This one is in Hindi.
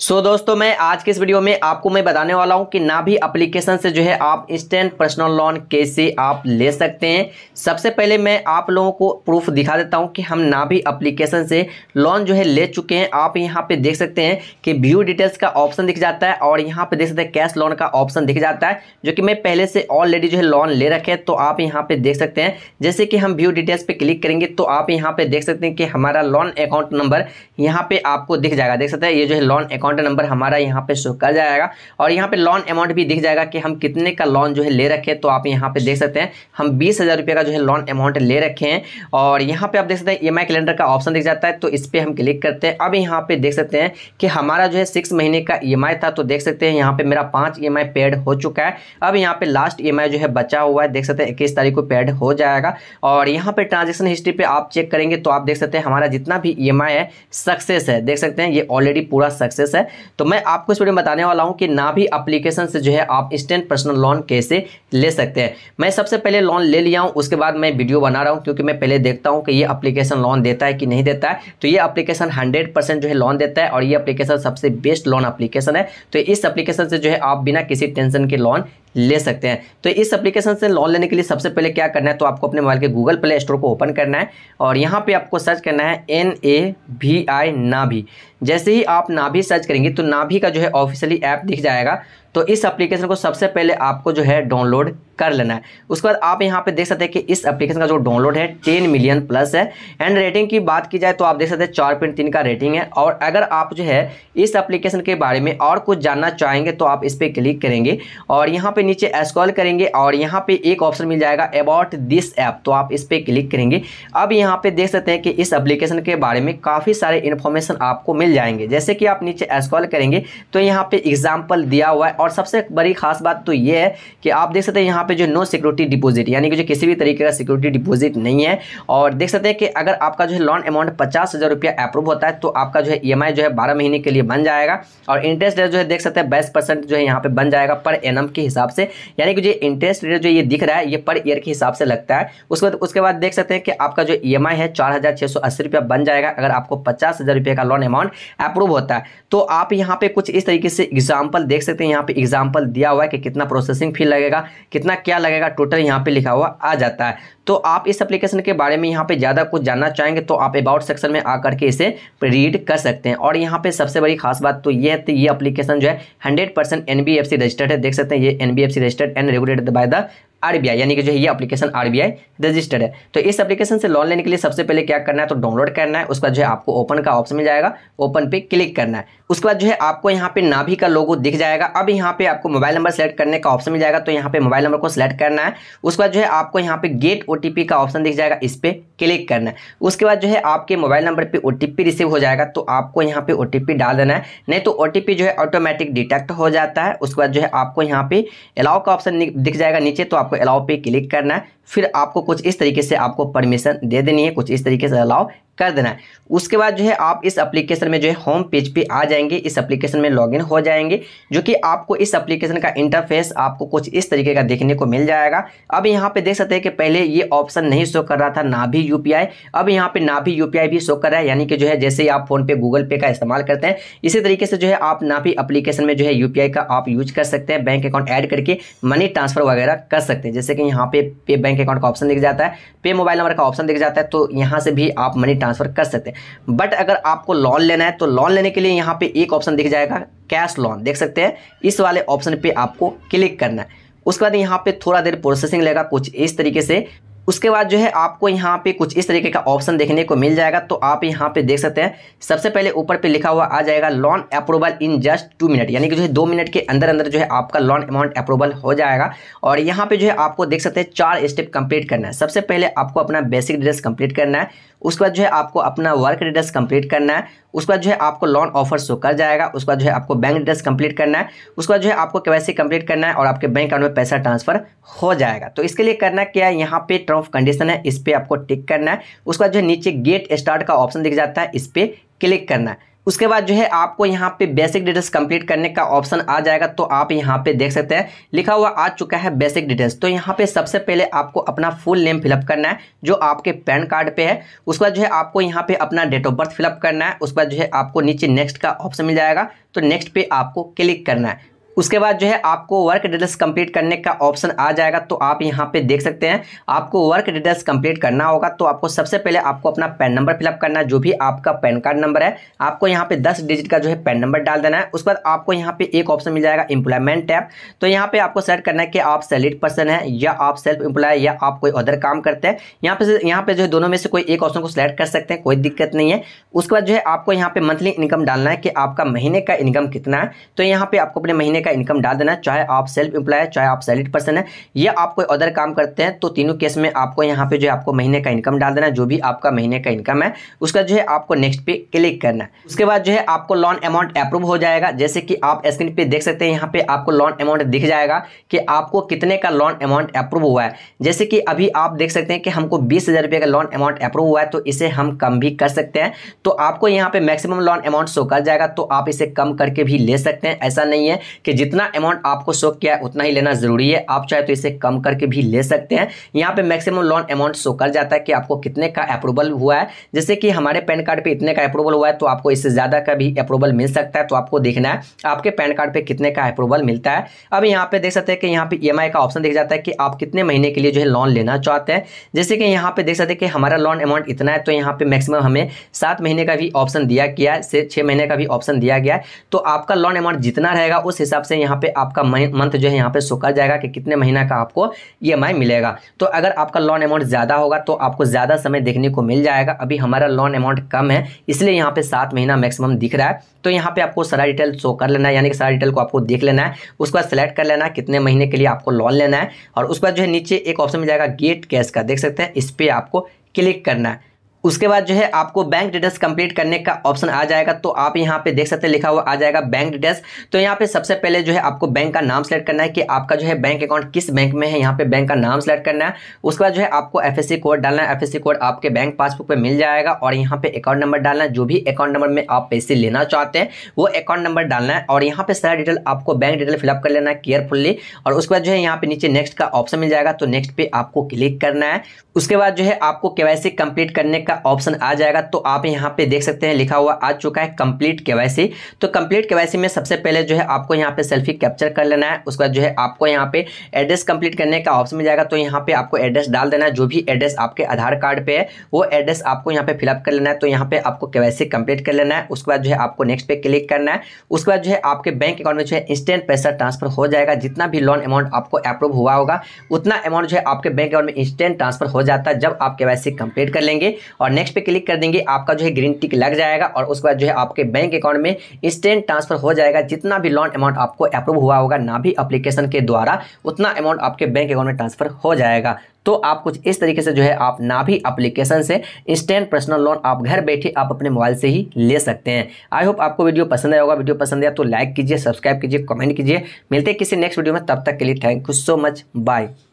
सो so, दोस्तों मैं आज के इस वीडियो में आपको मैं बताने वाला हूं कि ना भी अप्लीकेशन से जो है आप इंस्टेंट पर्सनल लोन कैसे आप ले सकते हैं सबसे पहले मैं आप लोगों को प्रूफ दिखा देता हूं कि हम ना भी अप्लीकेशन से लोन जो है ले चुके हैं आप यहां पे देख सकते हैं कि व्यू डिटेल्स का ऑप्शन दिख जाता है और यहाँ पर देख सकते हैं कैश लोन का ऑप्शन दिख जाता है जो कि मैं पहले से ऑलरेडी जो है लोन ले रखे तो आप यहाँ पर देख सकते हैं जैसे कि हम व्यू डिटेल्स पर क्लिक करेंगे तो आप यहाँ पर देख सकते हैं कि हमारा लोन अकाउंट नंबर यहाँ पर आपको दिख जाएगा देख सकते हैं ये जो है लोन अकाउंट अकाउंट नंबर हमारा यहाँ पे शो कर जाएगा और यहाँ पे लोन अमाउंट भी दिख जाएगा कि हम कितने का लोन जो है ले रखे तो आप यहाँ पे देख सकते हैं हम बीस हज़ार रुपये का जो है लोन अमाउंट ले रखे हैं और यहाँ पे आप देख सकते हैं ई e कैलेंडर का ऑप्शन दिख जाता है तो इस पर हम क्लिक करते हैं अब यहाँ पे देख सकते हैं कि हमारा जो है सिक्स महीने का ई e था तो देख सकते हैं यहाँ पे मेरा पाँच ई e पेड हो चुका है अब यहाँ पे लास्ट ई जो है बचा हुआ है देख सकते हैं इक्कीस तारीख को पेड हो जाएगा और यहाँ पे ट्रांजेक्शन हिस्ट्री पे आप चेक करेंगे तो आप देख सकते हैं हमारा जितना भी ई है सक्सेस है देख सकते हैं ये ऑलरेडी पूरा सक्सेस है तो मैं आपको इस वीडियो में बताने वाला हूँ कि ना भी अप्लीकेशन से जो है आप इंस्टेंट पर्सनल लोन कैसे ले सकते हैं मैं सबसे पहले लोन ले लिया हूँ उसके बाद मैं वीडियो बना रहा हूँ क्योंकि मैं पहले देखता हूँ कि ये अप्लीकेशन लोन देता है कि नहीं देता है तो ये अप्लीकेशन हंड्रेड जो है लोन देता है और ये अप्लीकेशन सबसे बेस्ट लोन अप्लीकेशन है तो इस अप्लीकेशन से जो है आप बिना किसी टेंशन के लोन ले सकते हैं तो इस एप्लीकेशन से लोन लेने के लिए सबसे पहले क्या करना है तो आपको अपने मोबाइल के गूगल प्ले स्टोर को ओपन करना है और यहाँ पे आपको सर्च करना है एन ए वी आई नाभी जैसे ही आप नाभी सर्च करेंगे तो नाभी का जो है ऑफिशियली ऐप दिख जाएगा तो इस एप्लीकेशन को सबसे पहले आपको जो है डाउनलोड कर लेना है उसके बाद आप यहाँ पे देख सकते हैं कि इस एप्लीकेशन का जो डाउनलोड है टेन मिलियन प्लस है एंड रेटिंग की बात की जाए तो आप देख सकते हैं चार पॉइंट तीन का रेटिंग है और अगर आप जो है इस एप्लीकेशन के बारे में और कुछ जानना चाहेंगे तो आप इस पर क्लिक करेंगे और यहाँ पर नीचे स्क्रॉल करेंगे और यहाँ पर एक ऑप्शन मिल जाएगा अबाउट दिस ऐप तो आप इस पर क्लिक करेंगे अब यहाँ पर देख सकते हैं कि इस एप्लीकेशन के बारे में काफ़ी सारे इन्फॉर्मेशन आपको मिल जाएंगे जैसे कि आप नीचे स्क्रॉल करेंगे तो यहाँ पर एग्जाम्पल दिया हुआ है और सबसे बड़ी खास बात तो ये है कि आप देख सकते हैं यहाँ यहाँ पे जो नो सिक्योरिटी डिपॉजिट यानी कि जो किसी भी तरीके का सिक्योरिटी डिपॉजिट नहीं है और देख सकते हैं कि अगर आपका जो है लोन अमाउंट पचास हज़ार रुपया अप्रूव होता है तो आपका जो है ई e जो है बारह महीने के लिए बन जाएगा और इंटरेस्ट रेट जो है देख सकते हैं बाईस परसेंट जो है यहाँ पे बन जाएगा पर एन के हिसाब से यानी कि जो इंटरेस्ट रेट जो ये दिख रहा है ये पर ईयर के हिसाब से लगता है उसके बाद उसके बाद देख सकते हैं कि आपका जो ई e है चार रुपया बन जाएगा अगर आपको पचास रुपये का लोन अमाउंट अप्रूव होता है तो आप यहाँ पर कुछ इस तरीके से एग्जाम्पल देख सकते हैं यहाँ पर एग्जाम्पल दिया हुआ है कि कितना प्रोसेसिंग फी लगेगा कितना कितना क्या लगेगा टोटल यहाँ पे लिखा हुआ आ जाता है तो आप इस एप्लीकेशन के बारे में यहाँ पे ज़्यादा कुछ जानना चाहेंगे तो आप अबाउट सेक्शन में आकर के इसे रीड कर सकते हैं और यहाँ पे सबसे बड़ी खास बात तो ये है तो ये एप्लीकेशन जो है हंड्रेड परसेंट एन रजिस्टर्ड है देख सकते हैं ये an registered and regulated by the RBI यानी कि जो है ये एप्लीकेशन आरबीआई रजिस्टर्ड है तो इस एप्लीकेशन से लोन लेने के लिए सबसे पहले क्या करना है तो डाउनलोड करना है उसके बाद जो है आपको ओपन का ऑप्शन मिल जाएगा ओपन पे क्लिक करना है उसके बाद जो है आपको यहाँ पे नाभि का लोगो दिख जाएगा अब यहाँ पे आपको मोबाइल नंबर सेलेक्ट करने का ऑप्शन मिल जाएगा तो यहाँ पे मोबाइल नंबर को सिलेक्ट करना है उसके बाद जो है आपको यहाँ पे गेट ओ का ऑप्शन दिख जाएगा इस पर क्लिक करना है उसके बाद जो है आपके मोबाइल नंबर पर ओ रिसीव हो जाएगा तो आपको यहाँ पे ओ डाल देना है नहीं तो ओ जो है ऑटोमेटिक डिटेक्ट हो जाता है उसके बाद जो है आपको यहाँ पे अलाउ का ऑप्शन दिख जाएगा नीचे तो आपको अलाउ पे क्लिक करना है फिर आपको कुछ इस तरीके से आपको परमिशन दे देनी है कुछ इस तरीके से अलाउ कर देना है उसके बाद जो है आप इस एप्लीकेशन में जो है होम पेज पे आ जाएंगे इस एप्लीकेशन में लॉगिन हो जाएंगे जो कि आपको इस एप्लीकेशन का इंटरफेस आपको कुछ इस तरीके का देखने को मिल जाएगा अब यहाँ पे देख सकते हैं कि पहले ये ऑप्शन नहीं शो कर रहा था ना भी यू अब यहाँ पर ना भी यू भी शो कर रहा है यानी कि जो है जैसे ही आप फोनपे गूगल पे का इस्तेमाल करते हैं इसी तरीके से जो है आप ना भी अप्लीकेशन में जो है यू का आप यूज कर सकते हैं बैंक अकाउंट ऐड करके मनी ट्रांसफर वगैरह कर सकते हैं जैसे कि यहाँ पे पे बैंक बैंक अकाउंट का ऑप्शन दिख जाता है पे मोबाइल नंबर का ऑप्शन दिख जाता है तो यहाँ से भी आप मनी ट्रांसफर कर सकते हैं बट अगर आपको लोन लेना है तो लोन लेने के लिए यहाँ पे एक ऑप्शन दिख जाएगा कैश लोन देख सकते हैं इस वाले ऑप्शन पर आपको क्लिक करना है उसके बाद यहाँ पे थोड़ा देर प्रोसेसिंग लेगा कुछ इस तरीके से उसके बाद जो है आपको यहाँ पे कुछ इस तरीके का ऑप्शन देखने को मिल जाएगा तो आप यहाँ पे देख सकते हैं सबसे पहले ऊपर पे लिखा हुआ आ जाएगा loan approval in just two minute यानी कि जो है दो मिनट के अंदर अंदर जो है आपका लोन अमाउंट अप्रूवल हो जाएगा और यहाँ पे जो है आपको देख सकते हैं चार स्टेप कंप्लीट करना है सबसे पहले आपको अपना बेसिक ड्रेस कंप्लीट करना है उसके बाद जो है आपको अपना वर्क डिटेल्स कंप्लीट करना है उसके बाद जो है आपको लोन ऑफर शो कर जाएगा उसके बाद जो है आपको बैंक डिटेल्स कंप्लीट करना है उसके बाद जो है आपको कैसे कंप्लीट करना है और आपके बैंक अकाउंट में पैसा ट्रांसफर हो जाएगा तो इसके लिए करना क्या है यहाँ पे टर्म ऑफ कंडीशन है इस पर आपको टिक करना है उसके बाद जो है नीचे गेट स्टार्ट का ऑप्शन दिख जाता है इस पर क्लिक करना है उसके बाद जो है आपको यहाँ पे बेसिक डिटेल्स कंप्लीट करने का ऑप्शन आ जाएगा तो आप यहाँ पे देख सकते हैं लिखा हुआ आ चुका है बेसिक डिटेल्स तो यहाँ पे सबसे पहले आपको अपना फुल नेम फिलअप करना है जो आपके पैन कार्ड पे है उसके बाद जो है आपको यहाँ पे अपना डेट ऑफ बर्थ फिलअप करना है उसके बाद जो है आपको नीचे नेक्स्ट का ऑप्शन मिल जाएगा तो नेक्स्ट पे आपको क्लिक करना है उसके बाद जो है आपको वर्क डिटेल्स कंप्लीट करने का ऑप्शन आ जाएगा तो आप यहाँ पे देख सकते हैं आपको वर्क डिटेल्स कंप्लीट करना होगा तो आपको सबसे पहले आपको अपना पैन नंबर फिलअप करना है जो भी आपका पैन कार्ड नंबर है आपको यहाँ पे दस डिजिट का जो है पैन नंबर डाल देना है उसके बाद आपको यहाँ पे एक ऑप्शन मिल जाएगा इंप्लायमेंट टैप तो यहाँ पे आपको सेलेक्ट करना है कि आप सैलरीड पर्सन है या आप सेल्फ एम्प्लॉय या आप कोई अदर काम करते हैं यहाँ पे यहाँ पे जो है दोनों में से कोई एक ऑप्शन को सिलेक्ट कर सकते हैं कोई दिक्कत नहीं है उसके बाद जो है आपको यहाँ पे मंथली इनकम डालना है कि आपका महीने का इनकम कितना है तो यहाँ पे आपको अपने महीने का इनकम डाल देना चाहे आप सेल्फ एम्प्लॉय है चाहे आप सैलरी पर्सन है या आप कोई अदर काम करते हैं तो तीनों केस में आपको यहाँ पे जो है आपको महीने का इनकम डाल देना जो भी आपका महीने का इनकम है उसका जो है आपको नेक्स्ट पे क्लिक करना है उसके बाद जो है आपको लोन अमाउंट अप्रूव हो जाएगा जैसे कि आप स्क्रीन पे देख सकते हैं यहाँ पे आपको लोन अमाउंट दिख जाएगा कि आपको कितने का लोन अमाउंट अप्रूव हुआ है जैसे कि अभी आप देख सकते हैं कि हमको बीस हज़ार का लोन अमाउंट अप्रूव हुआ है तो इसे हम कम भी कर सकते हैं तो आपको यहाँ पे मैक्सिमम लोन अमाउंट शो कर जाएगा तो आप इसे कम करके भी ले सकते हैं ऐसा नहीं है कि जितना अमाउंट आपको शो किया है उतना ही लेना जरूरी है आप चाहे तो इसे कम करके भी ले सकते हैं यहाँ पे मैक्सिमम लोन अमाउंट शो कर जाता है कि आपको कितने का अप्रूवल हुआ है जैसे कि हमारे पैन कार्ड पे इतने का अप्रूवल हुआ है तो आपको इससे ज़्यादा का भी अप्रूवल मिल सकता है तो आपको देखना है आपके पैन कार्ड पर कितने का अप्रूवल मिलता है अब यहाँ पे देख सकते हैं कि यहाँ पे ई e का ऑप्शन देख जाता है कि आप कितने महीने के लिए जो है लोन लेना चाहते हैं जैसे कि यहाँ पे देख सकते हैं कि हमारा लोन अमाउंट इतना है तो यहाँ पे मैक्सिमम हमें सात महीने का भी ऑप्शन दिया गया है से छः महीने का भी ऑप्शन दिया गया है तो आपका लोन अमाउंट जितना रहेगा उस हिसाब से यहाँ पे आपका मंथ जो है यहाँ पे शो कर जाएगा कि कितने महीना का आपको ई e मिलेगा तो अगर आपका लोन अमाउंट ज़्यादा होगा तो आपको ज़्यादा समय देखने को मिल जाएगा अभी हमारा लोन अमाउंट कम है इसलिए यहाँ पे सात महीना मैक्सिमम दिख रहा है तो यहाँ पे आपको सारा डिटेल शो कर लेना है यानी कि सारा डिटेल को आपको देख लेना है उसके बाद सेलेक्ट कर लेना है कितने महीने के लिए आपको लोन लेना है और उसके बाद जो है नीचे एक ऑप्शन मिल जाएगा गेट कैश का देख सकते हैं इस पर आपको क्लिक करना है उसके बाद जो है आपको बैंक डिटेल्स कंप्लीट करने का ऑप्शन आ जाएगा तो आप यहाँ पे देख सकते हैं लिखा हुआ आ जाएगा बैंक डिटेल्स तो यहाँ पे सबसे पहले जो है आपको बैंक का नाम सेलेक्ट करना है कि आपका जो है बैंक अकाउंट किस बैंक में है यहाँ पे बैंक का नाम सेलेक्ट करना है उसके बाद जो है आपको एफ कोड डालना है एफ कोड आपके बैंक पासबुक पर मिल जाएगा और यहाँ पे अकाउंट नंबर डालना है जो भी अकाउंट नंबर में आप पैसे लेना चाहते हैं वो अकाउंट नंबर डालना है और यहाँ पे सारा डिटेल आपको बैंक डिटेल फिलअप कर लेना है केयरफुल्ली और उसके बाद जो है यहाँ पे नीचे नेक्स्ट का ऑप्शन मिल जाएगा तो नेक्स्ट पे आपको क्लिक करना है उसके बाद जो है आपको केवाईसी कंप्लीट करने का का ऑप्शन आ जाएगा तो आप यहाँ पे देख सकते हैं लिखा हुआ आ चुका है कंप्लीट केवाईसी तो कंप्लीट केवाईसी में सबसे पहले जो है आपको यहाँ पे सेल्फी कैप्चर कर लेना है उसके बाद जो है आपको यहाँ पे एड्रेस कंप्लीट करने का ऑप्शन मिल जाएगा तो यहाँ पे आपको एड्रेस डाल देना है जो भी एड्रेस आपके आधार कार्ड पे है वो एड्रेस आपको यहाँ पे फिलअप कर लेना है तो यहाँ पे आपको केवाईसी कंप्लीट कर लेना है उसके बाद जो है आपको नेक्स्ट पे क्लिक करना है उसके बाद जो है आपके बैंक अकाउंट में जो है इंस्टेंट पैसा ट्रांसफर हो जाएगा जितना भी लोन अमाउंट आपको अप्रूव हुआ होगा उतना अमाउंट जो है आपके बैंक अकाउंट में इंस्टेंट ट्रांसफर हो जाता है जब आप केवाईसी कंप्लीट कर लेंगे और और नेक्स्ट पे क्लिक कर देंगे आपका जो है ग्रीन टिक लग जाएगा और उसके बाद जो है आपके बैंक अकाउंट में इंस्टेंट ट्रांसफर हो जाएगा जितना भी लोन अमाउंट आपको अप्रूव हुआ होगा ना भी अप्लीकेशन के द्वारा उतना अमाउंट आपके बैंक अकाउंट में ट्रांसफर हो जाएगा तो आप कुछ इस तरीके से जो है आप ना भी अप्लीकेशन से इंस्टेंट पर्सनल लोन आप घर बैठे आप अपने मोबाइल से ही ले सकते हैं आई होप आपको वीडियो पसंद आया होगा वीडियो पसंद आया तो लाइक कीजिए सब्सक्राइब कीजिए कमेंट कीजिए मिलते हैं किसी नेक्स्ट वीडियो में तब तक के लिए thank you so much bye